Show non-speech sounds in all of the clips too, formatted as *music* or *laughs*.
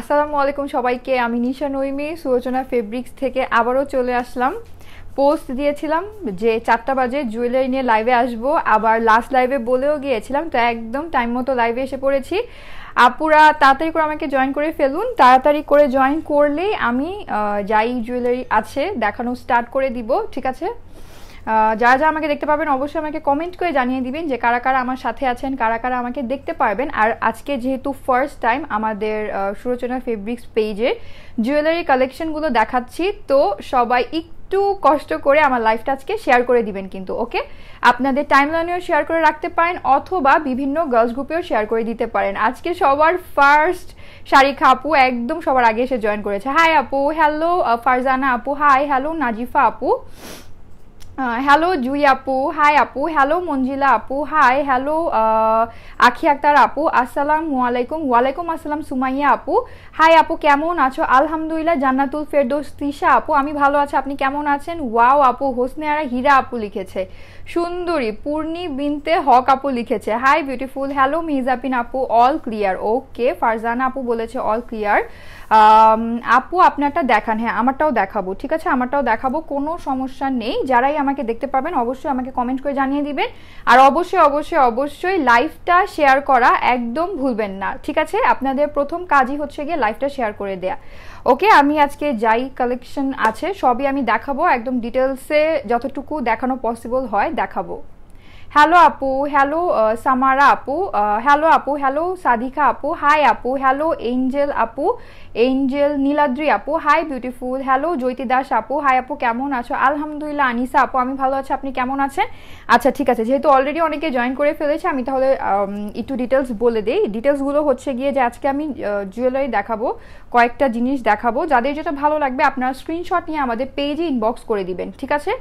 আসসালামু আলাইকুম সবাইকে আমি নিশা নইমি সুরচনা ফেব্রিক্স থেকে আবারও চলে আসলাম পোস্ট দিয়েছিলাম যে চারটা বাজে জুয়েলারি নিয়ে লাইভে আসবো আবার লাস্ট লাইভে বলেও গিয়েছিলাম তো একদম টাইম মতো লাইভে এসে পড়েছি আপুরা তাড়াতাড়ি করে আমাকে জয়েন করে ফেলুন তাড়াতাড়ি করে জয়েন করলেই আমি যাই জুয়েলারি আছে দেখানো স্টার্ট করে দিব ঠিক আছে যারা যারা আমাকে দেখতে পাবেন অবশ্যই আমাকে কমেন্ট করে জানিয়ে দিবেন যে কারা কারা আমার সাথে আছেন কারা কারা আমাকে দেখতে পারবেন আর আজকে যেহেতু ফার্স্ট টাইম আমাদের সুরচনা ফেব্রিক্স পেজের জুয়েলারি কালেকশনগুলো দেখাচ্ছি তো সবাই একটু কষ্ট করে আমার লাইফটা আজকে শেয়ার করে দিবেন কিন্তু ওকে আপনাদের টাইম লাইনেও শেয়ার করে রাখতে পারেন অথবা বিভিন্ন গার্লস গ্রুপেও শেয়ার করে দিতে পারেন আজকে সবার ফার্স্ট শারিখা আপু একদম সবার আগে এসে জয়েন করেছে হাই আপু হ্যালো ফারজানা আপু হাই হ্যালো নাজিফা আপু হ্যালো জুই আপু হাই আপু হ্যালো মঞ্জিলা আপু হাই হ্যালো আখি আক্তার আপু আসসালাম ওয়ালাইকুম ওয়ালাইকুম আসসালাম সুমাইয়া আপু হাই আপু কেমন আছো আলহামদুলিল্লাহ জান্নাতুল ফেরদোস তৃষা আপু আমি ভালো আছি আপনি কেমন আছেন ওয়াও আপু হোসনেয়ারা হীরা আপু লিখেছে সুন্দরী পূর্ণি বিনতে হক আপু লিখেছে হাই বিউটিফুল হ্যালো মির্জাপিন আপু অল ক্লিয়ার ওকে ফারজানা আপু বলেছে অল ক্লিয়ার আপু আপনারটা দেখান হ্যাঁ আমারটাও দেখাবো ঠিক আছে আমারটাও দেখাবো কোনো সমস্যা নেই যারাই আমাকে দেখতে পাবেন অবশ্যই আমাকে কমেন্ট করে জানিয়ে দিবেন আর অবশ্যই অবশ্যই অবশ্যই লাইফটা শেয়ার করা একদম ভুলবেন না ঠিক আছে আপনাদের প্রথম কাজই হচ্ছে গিয়ে লাইফটা শেয়ার করে দেয়া ওকে আমি আজকে যাই কালেকশন আছে সবই আমি দেখাবো একদম ডিটেলসে যতটুকু দেখানো পসিবল হয় দেখাবো হ্যালো আপু হ্যালো সামারা আপু হ্যালো আপু হ্যালো সাদিকা আপু হাই আপু হ্যালো এঞ্জেল আপু এঞ্জেল নীলাদ্রি আপু hi beautiful hello Jyoti Das আপু হাই আপু কেমন আছো আলহামদুলিল্লাহ আনিসা আপু আমি ভালো আছি আপনি কেমন আছেন আচ্ছা ঠিক আছে যেহেতু অলরেডি অনেকে জয়েন করে ফেলেছে আমি তাহলে একটু ডিটেলস বলে দিই ডিটেলসগুলো হচ্ছে গিয়ে যে আজকে আমি জুয়েলারি দেখাবো কয়েকটা জিনিস দেখাবো যাদের যেটা ভালো লাগবে আপনারা স্ক্রিনশট নিয়ে আমাদের পেজে ইনবক্স করে দিবেন ঠিক আছে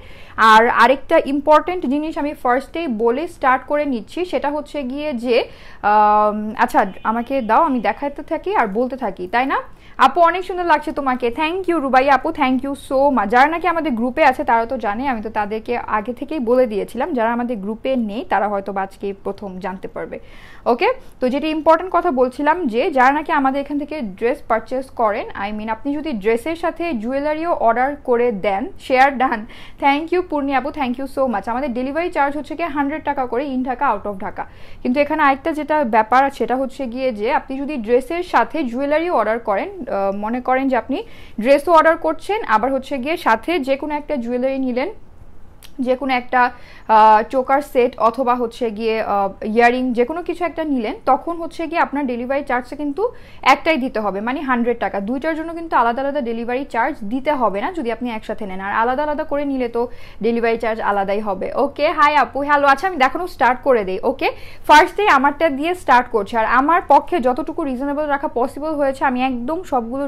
আর আরেকটা ইম্পর্টেন্ট জিনিস আমি ফার্স্টেই বলে স্টার্ট করে নিচ্ছি সেটা হচ্ছে গিয়ে যে আচ্ছা আমাকে দাও আমি দেখাতে থাকি আর বলতে থাকি তাই না আপু অনেক সুন্দর লাগছে তোমাকে থ্যাংক ইউ রুবাই আপু থ্যাংক ইউ সো মাচ যারা নাকি আমাদের গ্রুপে আছে তারা তো জানে আমি তো তাদেরকে আগে থেকেই বলে দিয়েছিলাম যারা আমাদের গ্রুপে নেই তারা হয়তো আজকে প্রথম জানতে পারবে ওকে তো যেটি ইম্পর্টেন্ট কথা বলছিলাম যে যারা নাকি আমাদের এখান থেকে ড্রেস পারচেস করেন আই মিন আপনি যদি ড্রেসের সাথে জুয়েলারিও অর্ডার করে দেন share done thank you Purni আপু থ্যাংক ইউ সো মাচ আমাদের ডেলিভারি চার্জ হচ্ছে কি হান্ড্রেড টাকা করে in Dhaka out of Dhaka কিন্তু এখানে আরেকটা যেটা ব্যাপার সেটা হচ্ছে গিয়ে যে আপনি যদি ড্রেসের সাথে জুয়েলারিও অর্ডার করেন মনে করেন যে আপনি ড্রেসও অর্ডার করছেন আবার হচ্ছে গিয়ে সাথে যে কোনো একটা জুয়েলারি নিলেন যে কোনো একটা চোকার সেট অথবা হচ্ছে গিয়ে ইয়ারিং যে কোনো কিছু একটা নিলেন তখন হচ্ছে গিয়ে আপনার ডেলিভারি চার্জটা কিন্তু একটাই দিতে হবে মানে হান্ড্রেড টাকা দুইটার জন্য কিন্তু আলাদা আলাদা ডেলিভারি চার্জ দিতে হবে না যদি আপনি একসাথে নেন আর আলাদা আলাদা করে নিলে তো ডেলিভারি চার্জ আলাদাই হবে ওকে হাই আপু হ্যালো আচ্ছা আমি দেখানো স্টার্ট করে দিই ওকে ফার্স্টে আমারটা দিয়ে স্টার্ট করছে আর আমার পক্ষে যতটুকু রিজনেবল রাখা পসিবল হয়েছে আমি একদম সবগুলো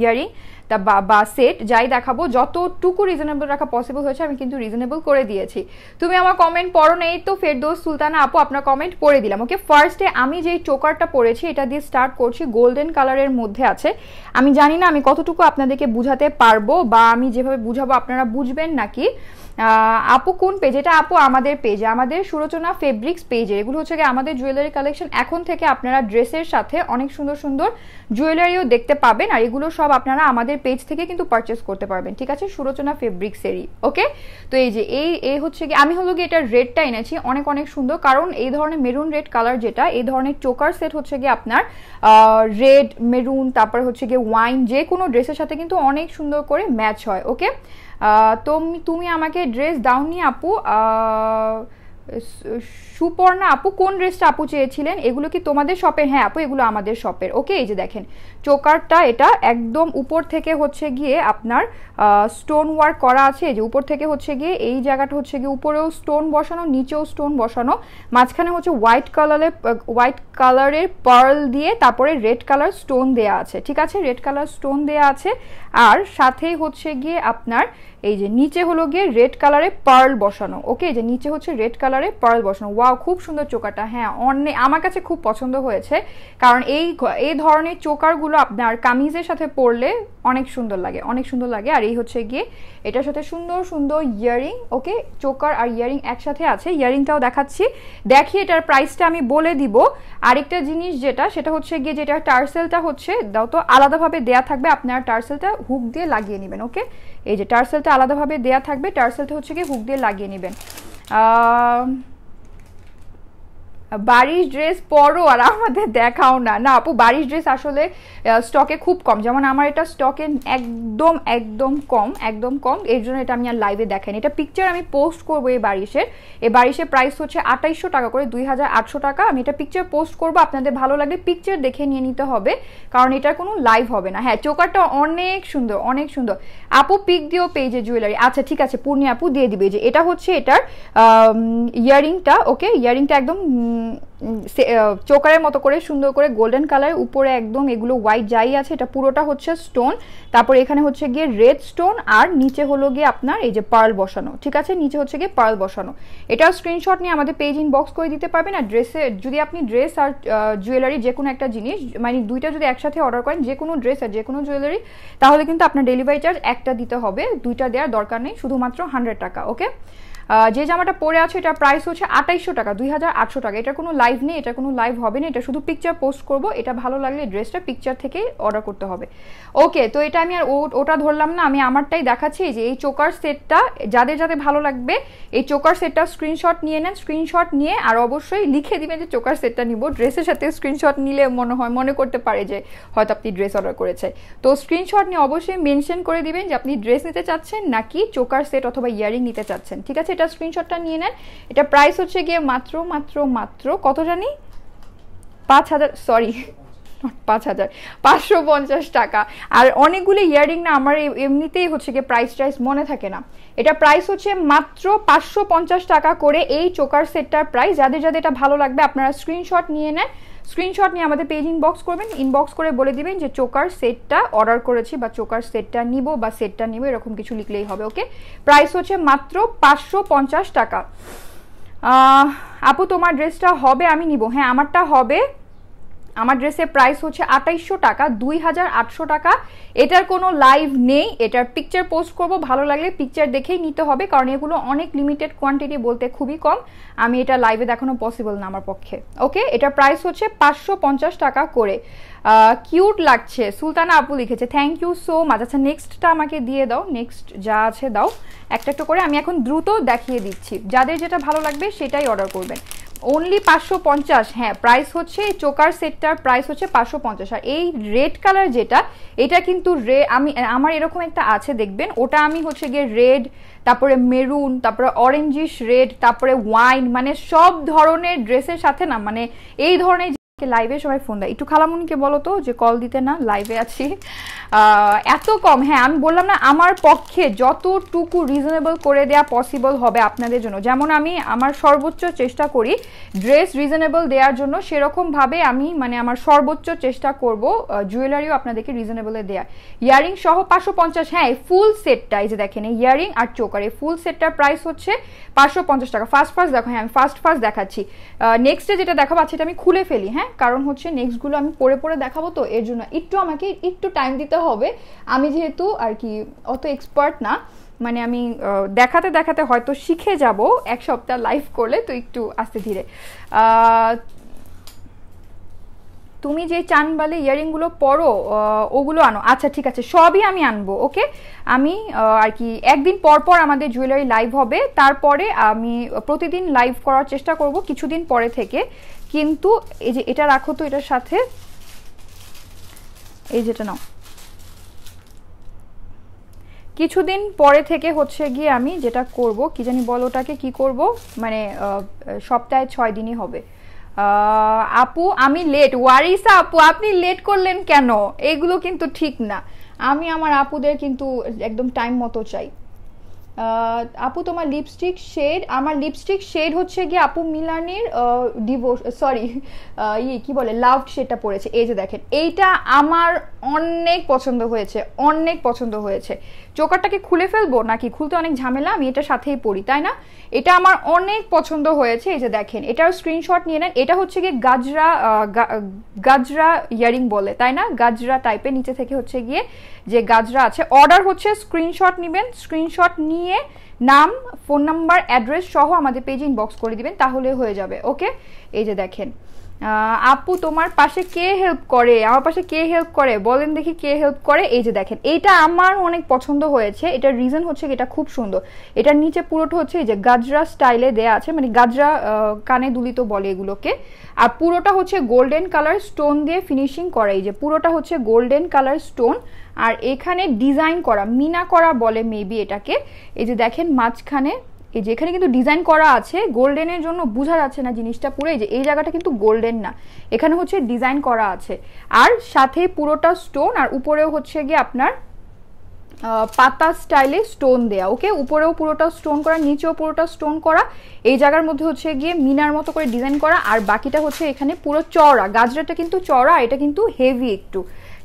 ইয়ারিং তা বা সেট যাই দেখাবো যতটুকু রিজনেবল রাখা পসিবল হয়েছে আমি কিন্তু রিজনেবল করে দিয়েছি তুমি আমার কমেন্ট পড়ো নেই তো ফেরদোস সুলতানা আপু আপনার কমেন্ট পড়ে দিলাম ওকে ফার্স্টে আমি যেই চোকারটা পরেছি এটা দিয়ে স্টার্ট করছি গোল্ডেন কালারের মধ্যে আছে আমি জানি না আমি কতটুকু আপনাদেরকে বুঝাতে পারবো বা আমি যেভাবে বুঝাবো আপনারা বুঝবেন নাকি আপু কোন পেজ এটা আপু আমাদের পেজে আমাদের সুরচনা ফেব্রিক্স পেজে এগুলো হচ্ছে আমাদের জুয়েলারি কালেকশন এখন থেকে আপনারা ড্রেসের সাথে অনেক সুন্দর সুন্দর জুয়েলারিও দেখতে পাবেন আর এগুলো সব আপনারা আমাদের আমাদের পেজ থেকে কিন্তু পারচেস করতে পারবেন ঠিক আছে সুরচনা ফেব্রিক্সেরই ওকে তো এই যে এই এ হচ্ছে কি আমি হলো গিয়ে এটার রেডটা এনেছি অনেক অনেক সুন্দর কারণ এই ধরনের মেরুন রেড কালার যেটা এই ধরনের চোকার সেট হচ্ছে গিয়ে আপনার রেড মেরুন তারপর হচ্ছে গিয়ে ওয়াইন যে কোনো ড্রেসের সাথে কিন্তু অনেক সুন্দর করে ম্যাচ হয় ওকে তো তুমি আমাকে ড্রেস দাও নি আপু সুপর্ণা আপু কোন ড্রেসটা আপু চেয়েছিলেন এগুলো কি তোমাদের শপের হ্যাঁ আপু এগুলো আমাদের শপের ওকে এই যে দেখেন চোকারটা এটা একদম উপর থেকে হচ্ছে গিয়ে আপনার স্টোন ওয়ার্ক করা আছে এই যে উপর থেকে হচ্ছে গিয়ে এই জায়গাটা হচ্ছে গিয়ে উপরেও স্টোন বসানো নিচেও স্টোন বসানো মাঝখানে হচ্ছে হোয়াইট কালারের হোয়াইট কালারের পার্ল দিয়ে তারপরে রেড কালার স্টোন দেয়া আছে ঠিক আছে রেড কালার স্টোন দেয়া আছে আর সাথেই হচ্ছে গিয়ে আপনার এই যে নিচে হলো গিয়ে রেড কালারে পার্ল বসানো ওকে যে নিচে হচ্ছে রেড কালারে পার্ল বসানো ওয়াও খুব সুন্দর চোকাটা হ্যাঁ অন্য আমার কাছে খুব পছন্দ হয়েছে কারণ এই এই ধরনের চোকারগুলো আপনার কামিজের সাথে পরলে অনেক সুন্দর লাগে অনেক সুন্দর লাগে আর এই হচ্ছে গিয়ে এটার সাথে সুন্দর সুন্দর ইয়ারিং ওকে চোকার আর ইয়ারিং একসাথে আছে ইয়ারিংটাও দেখাচ্ছি দেখি এটার প্রাইসটা আমি বলে দিব আরেকটা জিনিস যেটা সেটা হচ্ছে গিয়ে যেটা টার্সেলটা হচ্ছে দাও তো আলাদাভাবে দেয়া থাকবে আপনার টার্সেলটা হুক দিয়ে লাগিয়ে নেবেন ওকে এই যে টার্সেলটা আলাদাভাবে দেয়া থাকবে টার্সেলটা হচ্ছে গিয়ে হুক দিয়ে লাগিয়ে নেবেন বাড়ির ড্রেস পরো আর আমাদের দেখাও না না আপু বাড়ির ড্রেস আসলে স্টকে খুব কম যেমন আমার এটা স্টকে একদম একদম কম একদম কম এর জন্য এটা আমি আর লাইভে দেখাইনি এটা পিকচার আমি পোস্ট করবো এই বারিশের এই বারিশের প্রাইস হচ্ছে আঠাইশশো টাকা করে দুই টাকা আমি এটা পিকচার পোস্ট করবো আপনাদের ভালো লাগে পিকচার দেখে নিয়ে নিতে হবে কারণ এটার কোনো লাইভ হবে না হ্যাঁ চোকারটা অনেক সুন্দর অনেক সুন্দর আপু পিক দিও পেজে জুয়েলারি আচ্ছা ঠিক আছে পূর্ণি আপু দিয়ে দিবে যে এটা হচ্ছে এটার ইয়ারিংটা ওকে ইয়ারিংটা একদম চোকারের মতো করে সুন্দর করে গোল্ডেন কালার উপরে একদম এগুলো হোয়াইট যাই আছে এটা পুরোটা হচ্ছে স্টোন তারপর এখানে হচ্ছে গিয়ে রেড স্টোন আর নিচে হলো গিয়ে আপনার এই যে পার্ল বসানো ঠিক আছে নিচে হচ্ছে গিয়ে পার্ল বসানো এটা স্ক্রিনশট নিয়ে আমাদের পেজ ইনবক্স করে দিতে পারবেন আর ড্রেসে যদি আপনি ড্রেস আর জুয়েলারি যে কোনো একটা জিনিস মানে দুইটা যদি একসাথে অর্ডার করেন যে কোনো ড্রেস আর যে কোনো জুয়েলারি তাহলে কিন্তু আপনার ডেলিভারি চার্জ একটা দিতে হবে দুইটা দেওয়ার দরকার নেই শুধুমাত্র হান্ড্রেড টাকা ওকে যে জামাটা পরে আছে এটা প্রাইস হচ্ছে আটাইশো টাকা দুই হাজার টাকা এটা কোনো লাইভ নেই এটা কোনো লাইভ হবে না এটা শুধু পিকচার পোস্ট করব এটা ভালো লাগলে ড্রেসটা পিকচার থেকে অর্ডার করতে হবে ওকে তো এটা আমি আর ওটা ধরলাম না আমি আমারটাই দেখাচ্ছি যে এই চোকার সেটটা যাদের যাদের ভালো লাগবে এই চোকার সেটটা স্ক্রিনশট নিয়ে নেন স্ক্রিনশট নিয়ে আর অবশ্যই লিখে দিবেন যে চোকার সেটটা নিব ড্রেসের সাথে স্ক্রিনশট নিলে মনে হয় মনে করতে পারে যে হয়তো আপনি ড্রেস অর্ডার করেছে তো স্ক্রিনশট নিয়ে অবশ্যই মেনশন করে দিবেন যে আপনি ড্রেস নিতে চাচ্ছেন নাকি চোকার সেট অথবা ইয়ারিং নিতে চাচ্ছেন ঠিক আছে এটা স্ক্রিনশটটা নিয়ে নেন এটা প্রাইস হচ্ছে গিয়ে মাত্র মাত্র মাত্র কত জানি পাঁচ হাজার সরি পাঁচ হাজার পাঁচশো পঞ্চাশ টাকা আর অনেকগুলো ইয়ারিং না আমার এমনিতেই হচ্ছে গিয়ে প্রাইস টাইস মনে থাকে না এটা প্রাইস হচ্ছে মাত্র পাঁচশো পঞ্চাশ টাকা করে এই চোকার সেটটার প্রাইস যাদের যাদের এটা ভালো লাগবে আপনারা স্ক্রিনশট নিয়ে নেন স্ক্রিনশট নিয়ে আমাদের পেজ ইনবক্স করবেন ইনবক্স করে বলে দিবেন যে চোকার সেটটা অর্ডার করেছি বা চোকার সেটটা নিব বা সেটটা নিব এরকম কিছু লিখলেই হবে ওকে প্রাইস হচ্ছে মাত্র পাঁচশো টাকা আপু তোমার ড্রেসটা হবে আমি নিব হ্যাঁ আমারটা হবে আমার ড্রেসের প্রাইস হচ্ছে আঠাইশশো টাকা দুই হাজার আটশো টাকা এটার কোনো লাইভ নেই এটার পিকচার পোস্ট করব ভালো লাগলে পিকচার দেখেই নিতে হবে কারণ এগুলো অনেক লিমিটেড কোয়ান্টিটি বলতে খুবই কম আমি এটা লাইভে দেখানো পসিবল না আমার পক্ষে ওকে এটার প্রাইস হচ্ছে পাঁচশো পঞ্চাশ টাকা করে কিউট লাগছে সুলতানা আপু লিখেছে থ্যাংক ইউ সো মাচ আচ্ছা নেক্সটটা আমাকে দিয়ে দাও নেক্সট যা আছে দাও একটা একটা করে আমি এখন দ্রুত দেখিয়ে দিচ্ছি যাদের যেটা ভালো লাগবে সেটাই অর্ডার করবেন অনলি পাঁচশো পঞ্চাশ হ্যাঁ প্রাইস হচ্ছে এই চোকার সেটটার প্রাইস হচ্ছে পাঁচশো পঞ্চাশ আর এই রেড কালার যেটা এটা কিন্তু রে আমি আমার এরকম একটা আছে দেখবেন ওটা আমি হচ্ছে গিয়ে রেড তারপরে মেরুন তারপরে অরেঞ্জিস রেড তারপরে ওয়াইন মানে সব ধরনের ড্রেসের সাথে না মানে এই ধরনের লাইভে সবাই ফোন দেয় একটু খালামুনিকে বলো তো যে কল দিতে না লাইভে আছি এত কম হ্যাঁ আমি বললাম না আমার পক্ষে যতটুকু রিজনেবল করে দেয়া পসিবল হবে আপনাদের জন্য যেমন আমি আমার সর্বোচ্চ চেষ্টা করি ড্রেস রিজনেবল দেওয়ার জন্য সেরকমভাবে আমি মানে আমার সর্বোচ্চ চেষ্টা করব জুয়েলারিও আপনাদেরকে রিজনেবলে দেয়া ইয়ারিং সহ পাঁচশো পঞ্চাশ হ্যাঁ ফুল সেটটা এই যে দেখেন ইয়ারিং আর চোকার এই ফুল সেটটার প্রাইস হচ্ছে পাঁচশো পঞ্চাশ টাকা ফার্স্ট ফার্স্ট দেখো হ্যাঁ আমি ফার্স্ট ফার্স্ট দেখাচ্ছি নেক্সটে যেটা দেখাবো আছে আচ্ছা, এটা আমি খুলে ফেলি হ্যাঁ হ্যাঁ কারণ হচ্ছে নেক্সটগুলো আমি পরে পরে দেখাবো তো এর জন্য একটু আমাকে একটু টাইম দিতে হবে আমি যেহেতু আর কি অত এক্সপার্ট না মানে আমি দেখাতে দেখাতে হয়তো শিখে যাব এক সপ্তাহ লাইভ করলে তো একটু আস্তে ধীরে তুমি যে চান বলে ইয়ারিংগুলো পরো ওগুলো আনো আচ্ছা ঠিক আছে সবই আমি আনবো ওকে আমি আর কি একদিন পর পর আমাদের জুয়েলারি লাইভ হবে তারপরে আমি প্রতিদিন লাইভ করার চেষ্টা করব কিছুদিন পরে থেকে কিন্তু এই যে এটা রাখো তো এটার সাথে এই যেটা নাও কিছুদিন পরে থেকে হচ্ছে গিয়ে আমি যেটা করব কি জানি বল ওটাকে কি করব মানে সপ্তাহে ছয় দিনই হবে আপু আমি লেট ওয়ারিসা আপু আপনি লেট করলেন কেন এগুলো কিন্তু ঠিক না আমি আমার আপুদের কিন্তু একদম টাইম মতো চাই আপু তোমার লিপস্টিক শেড আমার লিপস্টিক শেড হচ্ছে গিয়ে আপু মিলানের ডিভোর্স সরি ইয়ে কী বলে লাভ শেডটা পড়েছে এই যে দেখেন এইটা আমার অনেক পছন্দ হয়েছে অনেক পছন্দ হয়েছে চোকারটাকে খুলে ফেলবো নাকি খুলতে অনেক ঝামেলা আমি এটা সাথেই পড়ি তাই না এটা আমার অনেক পছন্দ হয়েছে এই যে দেখেন এটার স্ক্রিনশট নিয়ে নেন এটা হচ্ছে গিয়ে গাজরা গাজরা ইয়ারিং বলে তাই না গাজরা টাইপের নিচে থেকে হচ্ছে গিয়ে যে গাজরা আছে অর্ডার হচ্ছে স্ক্রিনশট নেবেন স্ক্রিনশট নিয়ে নিয়ে নাম ফোন নাম্বার অ্যাড্রেস সহ আমাদের পেজ ইনবক্স করে দিবেন তাহলে হয়ে যাবে ওকে এই যে দেখেন আপু তোমার পাশে কে হেল্প করে আমার পাশে কে হেল্প করে বলেন দেখি কে হেল্প করে এই যে দেখেন এটা আমার অনেক পছন্দ হয়েছে এটার রিজন হচ্ছে এটা খুব সুন্দর এটার নিচে পুরোটা হচ্ছে এই যে গাজরা স্টাইলে দেয়া আছে মানে গাজরা কানে দুলিত বলে এগুলোকে আর পুরোটা হচ্ছে গোল্ডেন কালার স্টোন দিয়ে ফিনিশিং করে এই যে পুরোটা হচ্ছে গোল্ডেন কালার স্টোন আর এখানে ডিজাইন করা মিনা করা বলে মেবি এটাকে এই যে দেখেন মাঝখানে এই যে এখানে কিন্তু ডিজাইন করা আছে গোল্ডেনের জন্য বোঝা যাচ্ছে না জিনিসটা পুরো এই যে এই জায়গাটা কিন্তু গোল্ডেন না এখানে হচ্ছে ডিজাইন করা আছে আর সাথে পুরোটা স্টোন আর উপরেও হচ্ছে গিয়ে আপনার পাতা স্টাইলে স্টোন দেয়া ওকে উপরেও পুরোটা স্টোন করা নিচেও পুরোটা স্টোন করা এই জায়গার মধ্যে হচ্ছে গিয়ে মিনার মতো করে ডিজাইন করা আর বাকিটা হচ্ছে এখানে পুরো চড়া গাজরাটা কিন্তু চড়া এটা কিন্তু হেভি একটু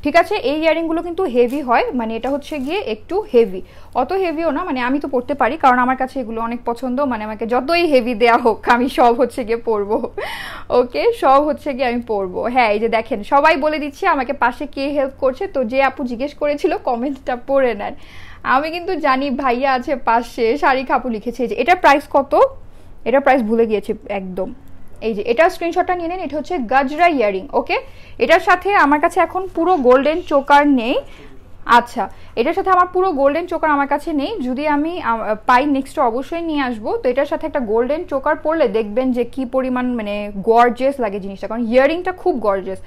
ঠিক আছে এই ইয়ারিংগুলো কিন্তু হেভি হয় মানে এটা হচ্ছে গিয়ে একটু হেভি অত হেভিও না মানে আমি তো পড়তে পারি কারণ আমার কাছে এগুলো অনেক পছন্দ মানে আমাকে যতই হেভি দেয়া হোক আমি সব হচ্ছে গিয়ে পরবো ওকে সব হচ্ছে গিয়ে আমি পরবো হ্যাঁ এই যে দেখেন সবাই বলে দিচ্ছে আমাকে পাশে কে হেল্প করছে তো যে আপু জিজ্ঞেস করেছিল কমেন্টটা পড়ে নেন আমি কিন্তু জানি ভাইয়া আছে পাশে শাড়ি খাপু লিখেছে যে এটা প্রাইস কত এটা প্রাইস ভুলে গিয়েছে একদম এই যে এটা স্ক্রিনশটটা নিয়ে নিন এটা হচ্ছে গাজরা ইয়ারিং ওকে এটার সাথে আমার কাছে এখন পুরো গোল্ডেন চোকার নেই আচ্ছা এটার সাথে আমার পুরো গোল্ডেন চোকার আমার কাছে নেই যদি আমি পাই নেক্সটটা অবশ্যই নিয়ে আসবো তো এটার সাথে একটা গোল্ডেন চোকার পরলে দেখবেন যে কি পরিমাণ মানে গর্জেস লাগে জিনিসটা কারণ ইয়ারিংটা খুব গর্জেস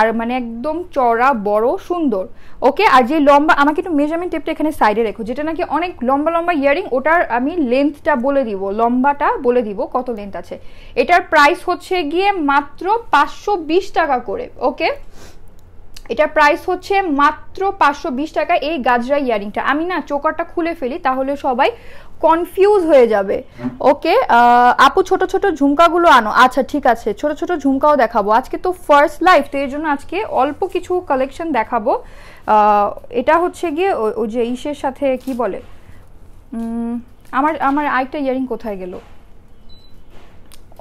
আর মানে একদম চড়া বড় সুন্দর ওকে আর যে লম্বা আমাকে একটু মেজারমেন্ট টেপটা এখানে সাইডে রেখো যেটা নাকি অনেক লম্বা লম্বা ইয়ারিং ওটার আমি লেন্থটা বলে দিব লম্বাটা বলে দিব কত লেন্থ আছে এটার প্রাইস হচ্ছে গিয়ে মাত্র পাঁচশো টাকা করে ওকে এটার প্রাইস হচ্ছে মাত্র পাঁচশো বিশ টাকা এই গাজরা ইয়ারিংটা আমি না চোকারটা খুলে ফেলি তাহলে সবাই কনফিউজ হয়ে যাবে ওকে আপু ছোট ছোট ঝুমকাগুলো আনো আচ্ছা ঠিক আছে ছোট ছোট ঝুমকাও দেখাবো আজকে তো ফার্স্ট লাইফ তো এর জন্য আজকে অল্প কিছু কালেকশন দেখাবো এটা হচ্ছে গিয়ে ওই যে ইসের সাথে কি বলে আমার আমার আরেকটা ইয়ারিং কোথায় গেল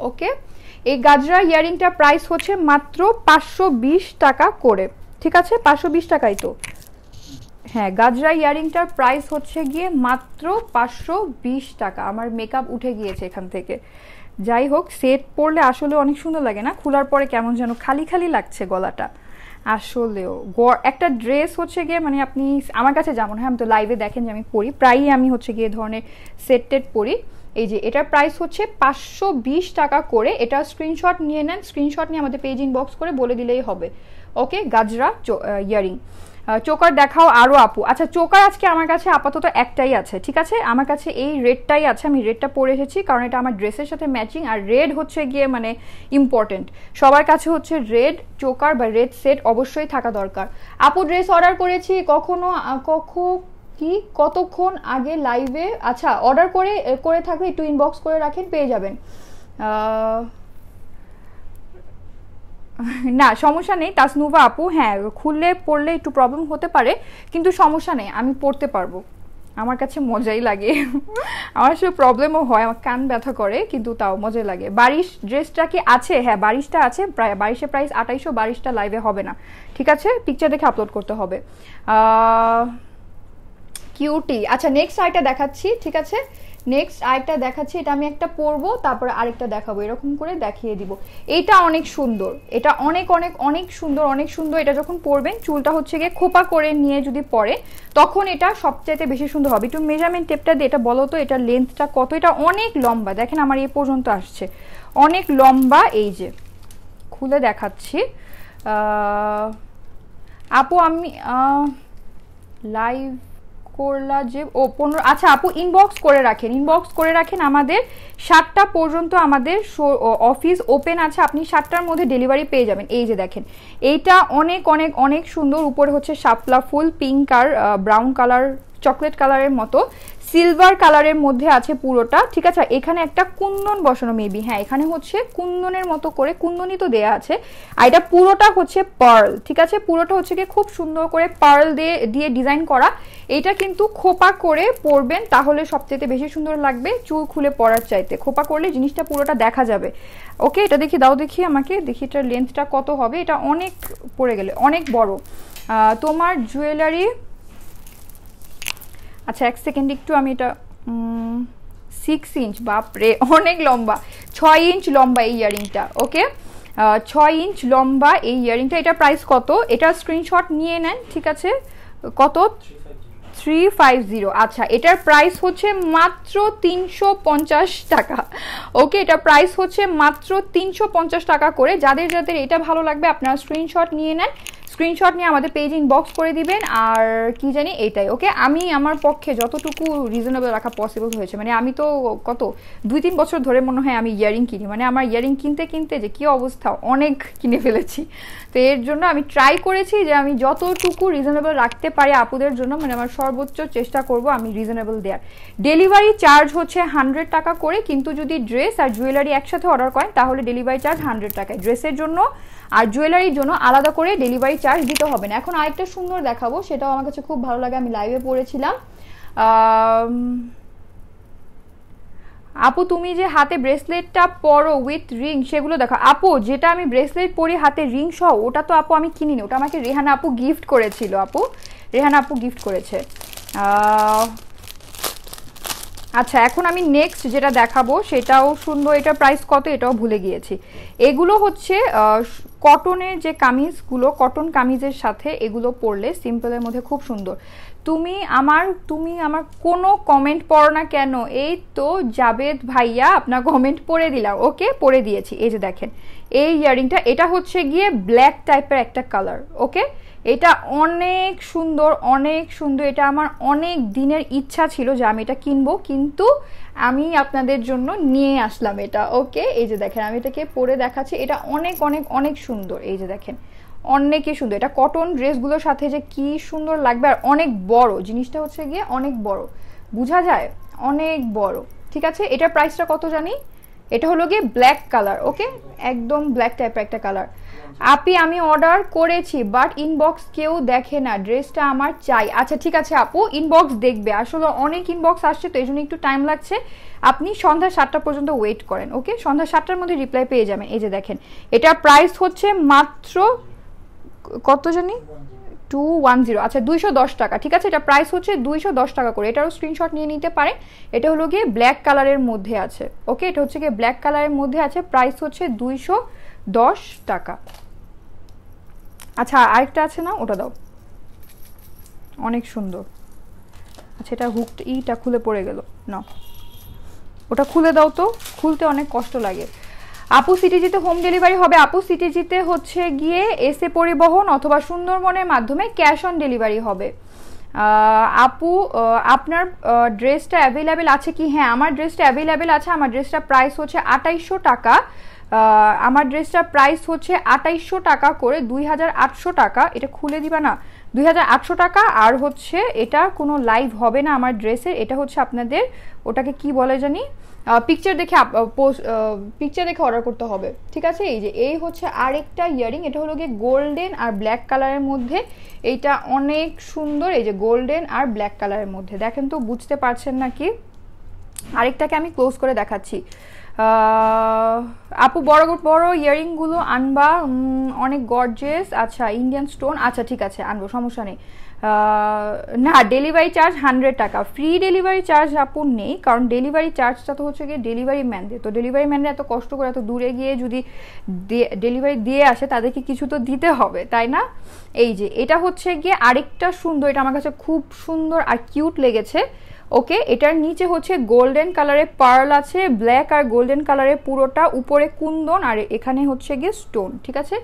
ওকে এই গাজরা ইয়ারিংটা প্রাইস হচ্ছে মাত্র পাঁচশো টাকা করে ঠিক আছে পাঁচশো বিশ টাকাই তো হ্যাঁ গাজরা ইয়ারিংটার প্রাইস হচ্ছে গিয়ে মাত্র পাঁচশো বিশ টাকা আমার মেকআপ উঠে গিয়েছে এখান থেকে যাই হোক সেট পরলে আসলে অনেক সুন্দর লাগে না খোলার পরে কেমন যেন খালি খালি লাগছে গলাটা আসলেও একটা ড্রেস হচ্ছে গিয়ে মানে আপনি আমার কাছে যেমন হয় আমি তো লাইভে দেখেন যে আমি পরি প্রায়ই আমি হচ্ছে গিয়ে ধরনের সেট টেট পরি এই যে এটার প্রাইস হচ্ছে পাঁচশো টাকা করে এটা স্ক্রিনশট নিয়ে নেন স্ক্রিনশট নিয়ে আমাদের পেজ ইনবক্স করে বলে দিলেই হবে ওকে গাজরা ইয়ারিং চোকার দেখাও আরও আপু আচ্ছা চোকার আজকে আমার কাছে আপাতত একটাই আছে ঠিক আছে আমার কাছে এই রেডটাই আছে আমি রেডটা পরে এসেছি কারণ এটা আমার ড্রেসের সাথে ম্যাচিং আর রেড হচ্ছে গিয়ে মানে ইম্পর্টেন্ট সবার কাছে হচ্ছে রেড চোকার বা রেড সেট অবশ্যই থাকা দরকার আপু ড্রেস অর্ডার করেছি কখনো কখন কি কতক্ষণ আগে লাইভে আচ্ছা অর্ডার করে করে থাকলে একটু ইনবক্স করে রাখেন পেয়ে যাবেন *laughs* না সমস্যা নেই তাসনুভা আপু হ্যাঁ খুললে পড়লে একটু প্রবলেম হতে পারে কিন্তু সমস্যা নেই আমি পড়তে পারবো আমার কাছে মজাই লাগে *laughs* আমার সে প্রবলেমও হয় আমার কান ব্যথা করে কিন্তু তাও মজাই লাগে বারিশ ড্রেসটা কি আছে হ্যাঁ বারিশটা আছে প্রায় বারিশের প্রাইস আঠাইশো বারিশটা লাইভে হবে না ঠিক আছে পিকচার দেখে আপলোড করতে হবে কিউটি আচ্ছা নেক্সট আইটা দেখাচ্ছি ঠিক আছে নেক্সট আরেকটা দেখাচ্ছি এটা আমি একটা পরবো তারপরে আরেকটা দেখাবো এরকম করে দেখিয়ে দিব এটা অনেক সুন্দর এটা অনেক অনেক অনেক সুন্দর অনেক সুন্দর এটা যখন পরবেন চুলটা হচ্ছে গিয়ে খোপা করে নিয়ে যদি পরে তখন এটা সবচাইতে বেশি সুন্দর হবে একটু মেজারমেন্ট টেপটা দিয়ে এটা বলো তো এটা লেন্থটা কত এটা অনেক লম্বা দেখেন আমার এ পর্যন্ত আসছে অনেক লম্বা এই যে খুলে দেখাচ্ছি আপু আমি লাইভ করলা যে ও পনেরো আচ্ছা আপু ইনবক্স করে রাখেন ইনবক্স করে রাখেন আমাদের সাতটা পর্যন্ত আমাদের অফিস ওপেন আছে আপনি সাতটার মধ্যে ডেলিভারি পেয়ে যাবেন এই যে দেখেন এইটা অনেক অনেক অনেক সুন্দর উপরে হচ্ছে শাপলা ফুল পিঙ্ক আর ব্রাউন কালার চকলেট কালারের মতো সিলভার কালারের মধ্যে আছে পুরোটা ঠিক আছে এখানে একটা কুন্দন বসানো মেবি হ্যাঁ এখানে হচ্ছে কুন্দনের মতো করে কুন্দনই তো দেয়া আছে আর এটা পুরোটা হচ্ছে পার্ল ঠিক আছে পুরোটা হচ্ছে কি খুব সুন্দর করে পার্ল দিয়ে দিয়ে ডিজাইন করা এইটা কিন্তু খোপা করে পরবেন তাহলে সবচেয়ে বেশি সুন্দর লাগবে চুল খুলে পরার চাইতে খোপা করলে জিনিসটা পুরোটা দেখা যাবে ওকে এটা দেখি দাও দেখি আমাকে দেখি এটার লেন্থটা কত হবে এটা অনেক পড়ে গেলে অনেক বড় তোমার জুয়েলারি আচ্ছা এক সেকেন্ড একটু আমি এটা সিক্স ইঞ্চ বাপরে অনেক লম্বা ছয় ইঞ্চ লম্বা এই ইয়ারিংটা ওকে ছয় ইঞ্চ লম্বা এই ইয়ারিংটা এটা প্রাইস কত এটা স্ক্রিনশট নিয়ে নেন ঠিক আছে কত থ্রি ফাইভ জিরো আচ্ছা এটার প্রাইস হচ্ছে মাত্র তিনশো পঞ্চাশ টাকা ওকে এটা প্রাইস হচ্ছে মাত্র তিনশো পঞ্চাশ টাকা করে যাদের যাদের এটা ভালো লাগবে আপনারা স্ক্রিনশট নিয়ে নেন স্ক্রিনশট নিয়ে আমাদের পেজ ইনবক্স করে দিবেন আর কি জানি এটাই ওকে আমি আমার পক্ষে যতটুকু রিজনেবল রাখা পসিবল হয়েছে মানে আমি তো কত দুই তিন বছর ধরে মনে হয় আমি ইয়ারিং কিনি মানে আমার ইয়ারিং কিনতে কিনতে যে কী অবস্থা অনেক কিনে ফেলেছি তো এর জন্য আমি ট্রাই করেছি যে আমি যতটুকু রিজনেবল রাখতে পারি আপুদের জন্য মানে আমার সর্বোচ্চ চেষ্টা করব আমি রিজনেবল দেওয়ার ডেলিভারি চার্জ হচ্ছে হান্ড্রেড টাকা করে কিন্তু যদি ড্রেস আর জুয়েলারি একসাথে অর্ডার করেন তাহলে ডেলিভারি চার্জ হান্ড্রেড টাকায় ড্রেসের জন্য আর জুয়েলারির জন্য আলাদা করে ডেলিভারি চার্জ দিতে হবে না এখন আরেকটা সুন্দর দেখাবো সেটাও আমার কাছে খুব ভালো লাগে আমি লাইভে পড়েছিলাম আপু তুমি যে হাতে ব্রেসলেটটা পরো উইথ রিং সেগুলো দেখো আপু যেটা আমি ব্রেসলেট পরি হাতে রিং সহ ওটা তো আপু আমি কিনিনি ওটা আমাকে রেহানা আপু গিফট করেছিল আপু রেহানা আপু গিফট করেছে আচ্ছা এখন আমি নেক্সট যেটা দেখাবো সেটাও শুনবো এটা প্রাইস কত এটাও ভুলে গিয়েছি এগুলো হচ্ছে কটনের যে কামিজগুলো কটন কামিজের সাথে এগুলো পরলে সিম্পলের মধ্যে খুব সুন্দর তুমি আমার তুমি আমার কোনো কমেন্ট পড়ো না কেন এই তো জাবেদ ভাইয়া আপনার কমেন্ট পড়ে দিলাম ওকে পড়ে দিয়েছি এই যে দেখেন এই ইয়ারিংটা এটা হচ্ছে গিয়ে ব্ল্যাক টাইপের একটা কালার ওকে এটা অনেক সুন্দর অনেক সুন্দর এটা আমার অনেক দিনের ইচ্ছা ছিল যে আমি এটা কিনবো কিন্তু আমি আপনাদের জন্য নিয়ে আসলাম এটা ওকে এই যে দেখেন আমি এটাকে পরে দেখাচ্ছি এটা অনেক অনেক অনেক সুন্দর এই যে দেখেন অনেকই সুন্দর এটা কটন ড্রেসগুলোর সাথে যে কি সুন্দর লাগবে আর অনেক বড় জিনিসটা হচ্ছে গিয়ে অনেক বড় বোঝা যায় অনেক বড় ঠিক আছে এটা প্রাইসটা কত জানি এটা হলো গিয়ে ব্ল্যাক কালার ওকে একদম ব্ল্যাক টাইপের একটা কালার আপি আমি অর্ডার করেছি বাট ইনবক্স কেউ দেখে না ড্রেসটা আমার চাই আচ্ছা ঠিক আছে আপু ইনবক্স দেখবে আসলে অনেক ইনবক্স আসছে তো এই জন্য একটু টাইম লাগছে আপনি সন্ধ্যা সাতটা পর্যন্ত ওয়েট করেন ওকে সন্ধ্যা সাতটার মধ্যে রিপ্লাই পেয়ে যাবেন এই যে দেখেন এটা প্রাইস হচ্ছে মাত্র কত জানি টু ওয়ান জিরো আচ্ছা দুইশো দশ টাকা ঠিক আছে এটা প্রাইস হচ্ছে দুইশো দশ টাকা করে এটারও স্ক্রিনশট নিয়ে নিতে পারে এটা হলো গিয়ে ব্ল্যাক কালারের মধ্যে আছে ওকে এটা হচ্ছে গিয়ে ব্ল্যাক কালারের মধ্যে আছে প্রাইস হচ্ছে দুইশো দশ টাকা আচ্ছা আরেকটা আছে না ওটা দাও অনেক সুন্দর আচ্ছা এটা হুকটা ইটা খুলে পড়ে গেল না ওটা খুলে দাও তো খুলতে অনেক কষ্ট লাগে আপু সিটিজিতে হোম ডেলিভারি হবে আপু সিটিজিতে হচ্ছে গিয়ে এসে পরিবহন অথবা সুন্দরবনের মাধ্যমে ক্যাশ অন ডেলিভারি হবে আপু আপনার ড্রেসটা অ্যাভেলেবেল আছে কি হ্যাঁ আমার ড্রেসটা অ্যাভেলেবেল আছে আমার ড্রেসটা প্রাইস হচ্ছে আটাইশো টাকা আমার ড্রেসটার প্রাইস হচ্ছে আটাইশো টাকা করে দুই হাজার আটশো টাকা এটা খুলে দিবা না দুই হাজার আটশো টাকা আর হচ্ছে এটা কোনো লাইভ হবে না আমার ড্রেসের এটা হচ্ছে আপনাদের ওটাকে কি বলে জানি পিকচার দেখে পিকচার দেখে অর্ডার করতে হবে ঠিক আছে এই যে এই হচ্ছে আরেকটা ইয়ারিং এটা হলো গিয়ে গোল্ডেন আর ব্ল্যাক কালারের মধ্যে এইটা অনেক সুন্দর এই যে গোল্ডেন আর ব্ল্যাক কালারের মধ্যে দেখেন তো বুঝতে পারছেন না কি আরেকটাকে আমি ক্লোজ করে দেখাচ্ছি আপু বড় বড় ইয়ারিংগুলো আনবা অনেক গর্জেস আচ্ছা ইন্ডিয়ান স্টোন আচ্ছা ঠিক আছে আনবো সমস্যা নেই না ডেলিভারি চার্জ হান্ড্রেড টাকা ফ্রি ডেলিভারি চার্জ আপু নেই কারণ ডেলিভারি চার্জটা তো হচ্ছে গিয়ে ডেলিভারি ম্যানদের তো ডেলিভারি ম্যানরা এত কষ্ট করে এত দূরে গিয়ে যদি ডেলিভারি দিয়ে আসে তাদেরকে কিছু তো দিতে হবে তাই না এই যে এটা হচ্ছে গিয়ে আরেকটা সুন্দর এটা আমার কাছে খুব সুন্দর আর কিউট লেগেছে ওকে এটার নিচে হচ্ছে গোল্ডেন কালারে পার্ল আছে ব্ল্যাক আর গোল্ডেন কালারে পুরোটা উপরে কুন্দন আর এখানে হচ্ছে গিয়ে স্টোন ঠিক আছে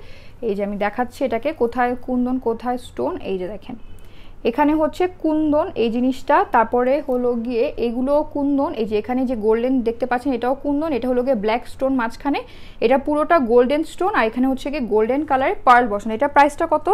এই যে আমি দেখাচ্ছি এটাকে কোথায় কুন্দন কোথায় স্টোন এই যে দেখেন এখানে হচ্ছে কুন্দন এই জিনিসটা তারপরে হলো গিয়ে এগুলো কুন্দন এই যে এখানে যে গোল্ডেন দেখতে পাচ্ছেন এটাও কুন্দন এটা হলো গিয়ে ব্ল্যাক স্টোন মাঝখানে এটা পুরোটা গোল্ডেন স্টোন আর এখানে হচ্ছে গিয়ে গোল্ডেন কালারের পার্ল বসানো এটা প্রাইসটা কত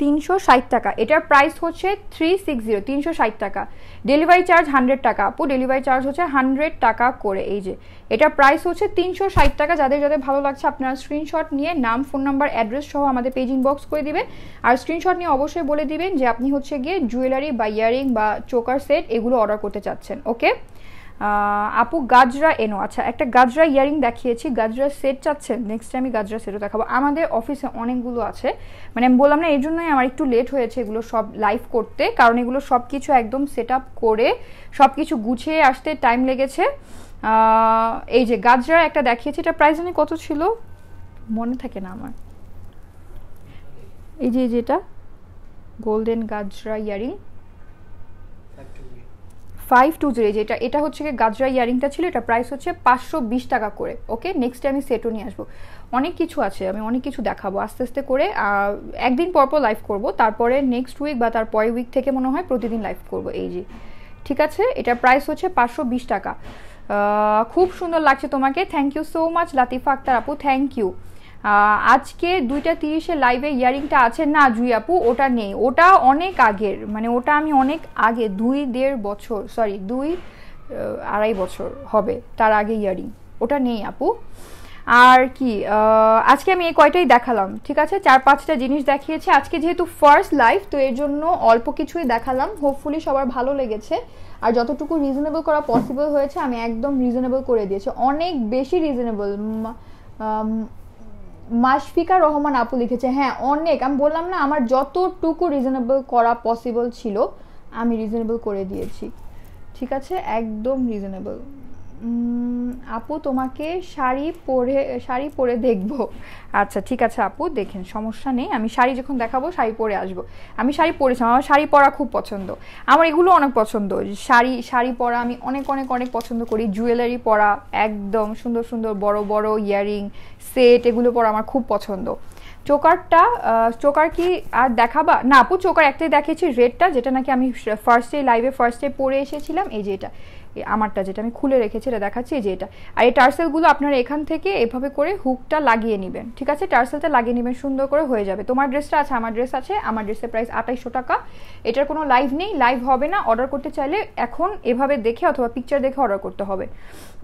তিনশো ষাট টাকা এটার প্রাইস হচ্ছে থ্রি সিক্স জিরো তিনশো ষাট টাকা ডেলিভারি চার্জ হান্ড্রেড টাকা আপু ডেলিভারি চার্জ হচ্ছে হান্ড্রেড টাকা করে এই যে এটার প্রাইস হচ্ছে তিনশো ষাট টাকা যাদের যাদের ভালো লাগছে আপনারা স্ক্রিনশট নিয়ে নাম ফোন নাম্বার অ্যাড্রেস সহ আমাদের পেজ ইনবক্স করে দিবেন আর স্ক্রিনশট নিয়ে অবশ্যই বলে দিবেন যে আপনি হচ্ছে গিয়ে জুয়েলারি বা ইয়ারিং বা চোকার সেট এগুলো অর্ডার করতে চাচ্ছেন ওকে আপু গাজরা এনো আচ্ছা একটা গাজরা ইয়ারিং দেখিয়েছি গাজরা সেট চাচ্ছেন নেক্সট টাইম আমি গাজরা সেটও দেখাবো আমাদের অফিসে অনেকগুলো আছে মানে আমি বললাম না এই জন্যই আমার একটু লেট হয়েছে এগুলো সব লাইভ করতে কারণ এগুলো সব কিছু একদম সেট আপ করে সব কিছু গুছিয়ে আসতে টাইম লেগেছে এই যে গাজরা একটা দেখিয়েছি এটা প্রাইস আমি কত ছিল মনে থাকে না আমার এই যে এটা গোল্ডেন গাজরা ইয়ারিং ফাইভ টু জিরো যেটা এটা হচ্ছে কি গাজরা ইয়ারিংটা ছিল এটা প্রাইস হচ্ছে পাঁচশো বিশ টাকা করে ওকে নেক্সট আমি সেটও নিয়ে আসবো অনেক কিছু আছে আমি অনেক কিছু দেখাবো আস্তে আস্তে করে একদিন পরপর লাইভ করব তারপরে নেক্সট উইক বা তার পরের উইক থেকে মনে হয় প্রতিদিন লাইভ করব এই যে ঠিক আছে এটা প্রাইস হচ্ছে পাঁচশো বিশ টাকা খুব সুন্দর লাগছে তোমাকে thank you so much Latifa Akter আপু থ্যাংক ইউ আজকে দুইটা তিরিশে লাইভে ইয়ারিংটা আছে না জুই আপু ওটা নেই ওটা অনেক আগের মানে ওটা আমি অনেক আগে দুই দেড় বছর সরি দুই আড়াই বছর হবে তার আগে ইয়ারিং ওটা নেই আপু আর কি আজকে আমি এই কয়টাই দেখালাম ঠিক আছে চার পাঁচটা জিনিস দেখিয়েছি আজকে যেহেতু ফার্স্ট লাইফ তো এর জন্য অল্প কিছুই দেখালাম হোপফুলি সবার ভালো লেগেছে আর যতটুকু রিজনেবল করা পসিবল হয়েছে আমি একদম রিজনেবল করে দিয়েছি অনেক বেশি রিজনেবল মাশফিকা রহমান আপু লিখেছে হ্যাঁ অনেক আমি বললাম না আমার যতটুকু রিজনেবল করা পসিবল ছিল আমি রিজনেবল করে দিয়েছি ঠিক আছে একদম রিজনেবল আপু তোমাকে শাড়ি পরে শাড়ি পরে দেখব আচ্ছা ঠিক আছে আপু দেখেন সমস্যা নেই আমি শাড়ি যখন দেখাবো শাড়ি পরে আসবো আমি শাড়ি পরেছিলাম আমার শাড়ি পরা খুব পছন্দ আমার এগুলো অনেক পছন্দ শাড়ি শাড়ি পরা আমি অনেক অনেক অনেক পছন্দ করি জুয়েলারি পরা একদম সুন্দর সুন্দর বড় বড় ইয়ারিং সেট এগুলো পরা আমার খুব পছন্দ চোকারটা চোকার কি আর দেখাবা না আপু চোকার একটাই দেখিয়েছি রেডটা যেটা নাকি আমি ফার্স্ট ডে লাইভে ফার্স্ট ডে পরে এসেছিলাম এই যে এটা আমারটা যেটা আমি খুলে রেখেছি এটা দেখাচ্ছি যে এটা আর এই টার্সেলগুলো আপনারা এখান থেকে এভাবে করে হুকটা লাগিয়ে নেবেন ঠিক আছে টার্সেলটা লাগিয়ে নেবেন সুন্দর করে হয়ে যাবে তোমার ড্রেসটা আছে আমার ড্রেস আছে আমার ড্রেসের প্রাইস আঠাইশশো টাকা এটার কোনো লাইভ নেই লাইভ হবে না অর্ডার করতে চাইলে এখন এভাবে দেখে অথবা পিকচার দেখে অর্ডার করতে হবে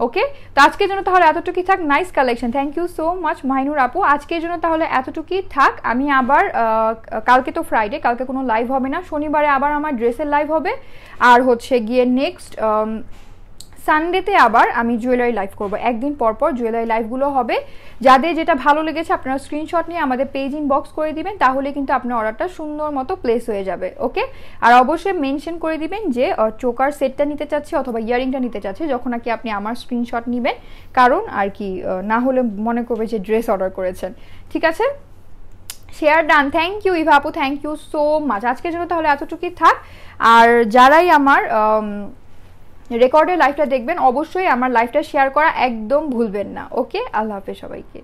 ওকে তো আজকের জন্য তাহলে এতটুকুই থাক nice collection thank you so much Mahinur আপু আজকের জন্য তাহলে এতটুকুই থাক আমি আবার কালকে তো ফ্রাইডে কালকে কোনো লাইভ হবে না শনিবারে আবার আমার ড্রেসের লাইভ হবে আর হচ্ছে গিয়ে নেক্সট সানডেতে আবার আমি জুয়েলারি লাইভ করব একদিন পর পর জুয়েলারি লাইভগুলো হবে যাদের যেটা ভালো লেগেছে আপনারা স্ক্রিনশট নিয়ে আমাদের পেজ ইনবক্স করে দিবেন তাহলে কিন্তু আপনার অর্ডারটা সুন্দর মতো প্লেস হয়ে যাবে ওকে আর অবশ্যই মেনশন করে দিবেন যে চোকার সেটটা নিতে চাচ্ছে অথবা ইয়ারিংটা নিতে চাচ্ছে যখন কি আপনি আমার স্ক্রিনশট নেবেন কারণ আর কি না হলে মনে করবে যে ড্রেস অর্ডার করেছেন ঠিক আছে শেয়ার ডান থ্যাংক ইউ ইভাপু থ্যাংক ইউ সো মাচ আজকের জন্য তাহলে এতটুকুই থাক আর যারাই আমার রেকর্ডের লাইফটা দেখবেন অবশ্যই আমার লাইফটা শেয়ার করা একদম ভুলবেন না ওকে আল্লাহ হাফেজ সবাইকে